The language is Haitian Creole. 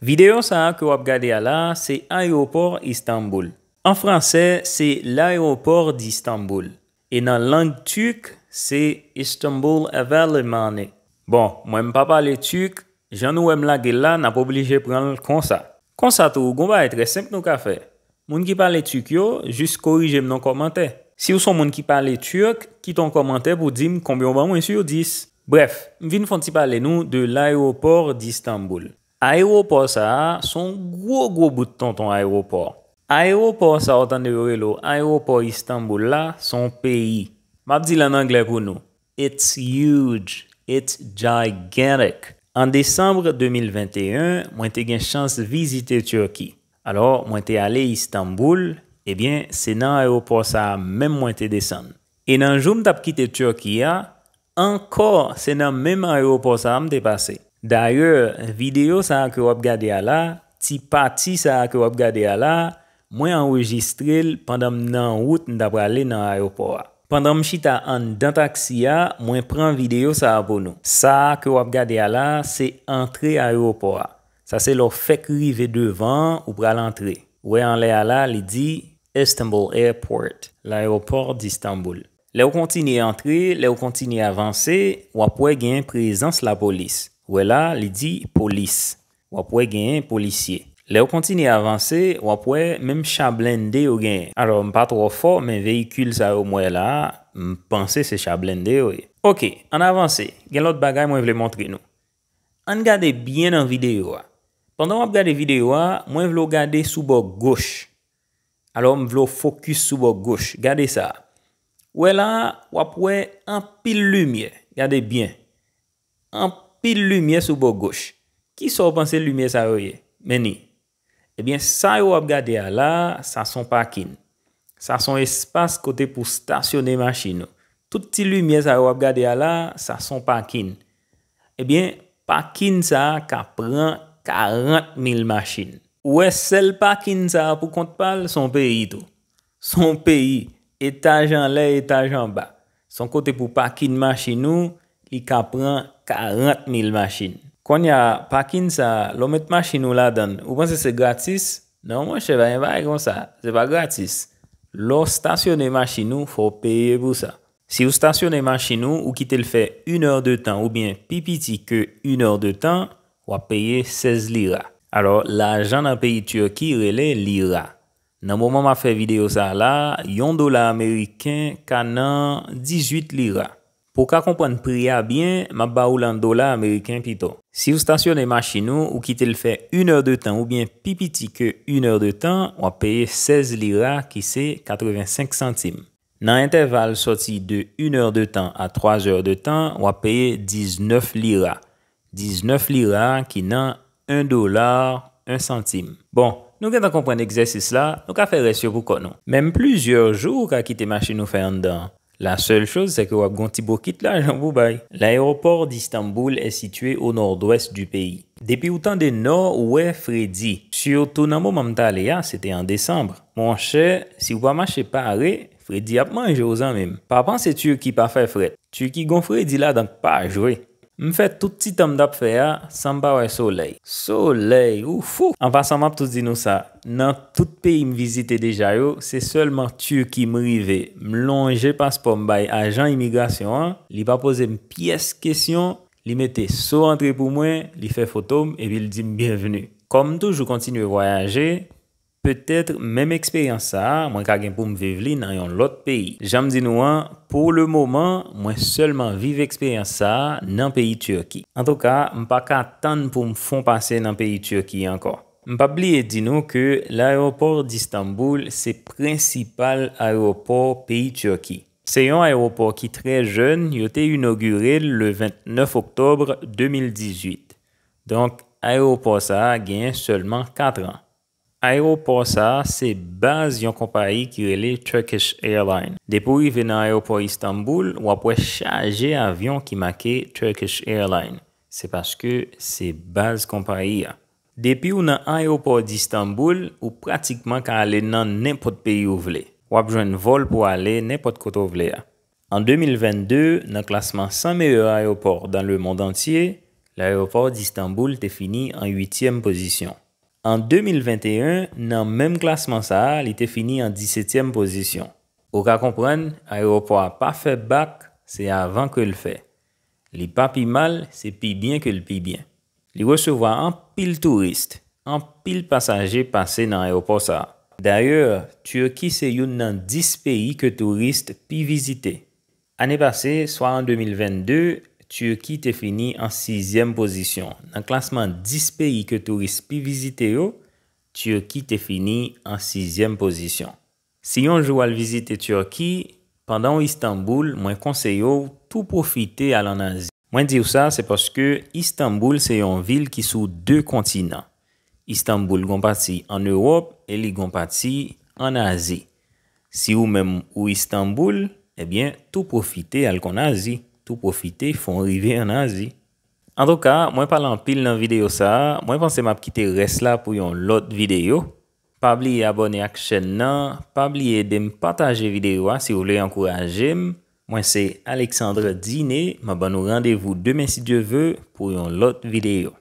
Videyo sa a ke wap gade a la, se Ayropor Istanbul. An franse, se L'Ayropor d'Istanbul. E nan lang turk, se Istanbul Evelimane. Bon, mwen mpa pale turk, jan ou mla gila nan pou obligye pran kon sa. Kon sa tou, goun ba etre semp nou ka fe. Moun ki pale turk yo, jis korije mnon komante. Si ou son moun ki pale turk, kiton komante pou dim kombyon ba mwen su yo dis. Bref, mvin fonte pale nou de L'Ayropor d'Istanbul. Aéropor sa a son gwo gwo bouton ton aéropor. Aéropor sa otan de yore lo, aéropor Istanbul la son peyi. Mabdi lan anglè pou nou. It's huge. It's gigantic. An desambre 2021, mwen te gen chans vizite Turki. Alors mwen te ale Istanbul, ebyen se nan aéropor sa a men mwen te desen. E nan joun tap kite Turki a, ankor se nan men mwen aéropor sa a mwen te pase. Darye, videyo sa a ke wap gade ala, ti pati sa a ke wap gade ala, mwen enwejistril pandam nan wout nda prale nan aeropora. Pandam chita an dan taksia, mwen pran videyo sa abonou. Sa a ke wap gade ala, se entre aeropora. Sa se lo fek rive devan ou prale entre. We anle ala li di Istanbul Airport, l'aeroport d'Istanbul. Le ou kontini entre, le ou kontini avanse, wapwe gen prezans la polis. Wè la, li di polis. Wap wè genyen, polisye. Le w kontini avanse, wap wè menm chablende yo genyen. Alo, m pa tro fo, men veikil sa w mwè la, m panse se chablende yo e. Ok, an avanse, gen lot bagay mwen vle montre nou. An gade bien an videyo a. Pendan wap gade videyo a, mwen vle w gade sou bok goch. Alo, m vle w fokus sou bok goch. Gade sa. Wè la, wap wè an pil lumiye. Gade bien. An pil. Pi lumiye sou bo goch. Ki sou panse lumiye sa yo ye? Meni. Ebyen, sa yo ap gade a la, sa eh son pakin. Sa son espas kote pou stasyone machin nou. Touti lumiye sa yo ap gade a la, sa son pakin. Ebyen, pakin sa ka pran 40 mil machin. Ou es sel pakin sa pou kontpal, son peyi tou. Son peyi, etajan le, etajan ba. Son kote pou pakin machin nou. li ka pran 40.000 masjin. Kon ya pakin sa, lo met masjin ou la dan, ou panse se gratis, nan mwen che vayen bay kon sa, se pa gratis. Lo stasyon e masjin ou, fwo peye pou sa. Si ou stasyon e masjin ou, ou ki tel fe 1h de tan, ou bien pipiti ke 1h de tan, wap peye 16 lira. Alors, la jan apayi Turki rele lira. Nan mouman ma fe video sa la, yon dola Ameriken kanan 18 lira. Po ka kompwen priya byen, ma ba ou lan do la Ameriken pito. Si ou stasyonè ma chi nou ou ki te l fè 1 h de tan ou byen pipiti ke 1 h de tan, wap paye 16 lira ki se 85 centime. Nan interval soti de 1 h de tan a 3 h de tan, wap paye 19 lira. 19 lira ki nan 1 dolar 1 centime. Bon, nou gen tan kompwen egzesis la, nou ka fè resyo pou konon. Mem plizyeur jou ka ki te ma chi nou fè an dan. La sel chose se ke wap gonti bo kit la jambou bay. L'aeroport d'Istanbul es situye ou nord-ouest du peyi. Depi ou tan de nor, wè Fredy. Siyo tou namo mamta le a, sete an Desembre. Mon chè, si w pa mache pare, Fredy apman je ozan mèm. Pa pan se tiyo ki pa fè Fred. Tiyo ki gon Fredy la, dan pa jwè. M fè tout ti tam dap fè ya, san pa wè souley. Souley, oufou! An pa san map tout di nou sa, nan tout peyi m vizite deja yo, se selman tue ki m rive, m longe paspon bay ajan imigrasyon an, li pa pose m piyes kesyon, li mette sou rentre pou mwen, li fè fotoum, e bi l di m bienvenu. Kom tou, jou kontinu voyaje... Pe tèt mèm eksperyans sa, mwen ka gen pou mw vive li nan yon lot peyi. Jam di nou an, pou le mouman, mwen selman vive eksperyans sa nan peyi Turki. An tou ka, mwen pa ka tan pou mw fon pase nan peyi Turki anko. Mwen pa bliye di nou ke l'aeroport d'Istanbul se principal aeroport peyi Turki. Se yon aeroport ki tre jen yote inaugure le 29 oktobre 2018. Donk aeroport sa gen selman 4 an. Aéroport ça, c'est base d'une compagnie qui est Turkish Airlines. Depuis arriver à l'aéroport d'Istanbul, on peut charger avion qui marque Turkish Airlines. C'est parce que c'est base compagnie. Depuis on a l'aéroport d'Istanbul, ou pratiquement aller dans n'importe pays où vous voulez. On besoin vol pour aller n'importe où vous En 2022, dans le classement 100 meilleurs aéroports dans le monde entier, l'aéroport d'Istanbul est fini en 8e position. En 2021, dans même classement classement, il était fini en 17e position. au ka kompren, aéroport pa bac, c'est avant avan le l fe. Li pas pi mal, c'est pi bien que le pi bien. Li resevwa an touristes, touriste, an pile passagers pase nan ça D'ailleurs, D'ayor, Turquie se yon dans 10 que les touristes pi visiter. Année passée, soit en 2022, Türki te fini an 6èm pozisyon. Nan klasman 10 peyi ke turist pi vizite yo, Türki te fini an 6èm pozisyon. Si yon jou al vizite Türki, pandan ou Istanbul, mwen konseyo tou profite al an Azji. Mwen diyo sa, se poske Istanbul se yon vil ki sou 2 kontinant. Istanbul gom pati an Europe, el li gom pati an Azji. Si ou men ou Istanbul, ebyen tou profite al kon Azji. ou profite fon rive an azi. An do ka, mwen palan pil nan video sa, mwen panse m ap kite res la pou yon lot video. Pabli abone ak chen nan, pabli edem pataje video a si ou lè yon kourajem. Mwen se Aleksandre Dine, mwen ban nou randevou demen si dje vè pou yon lot video.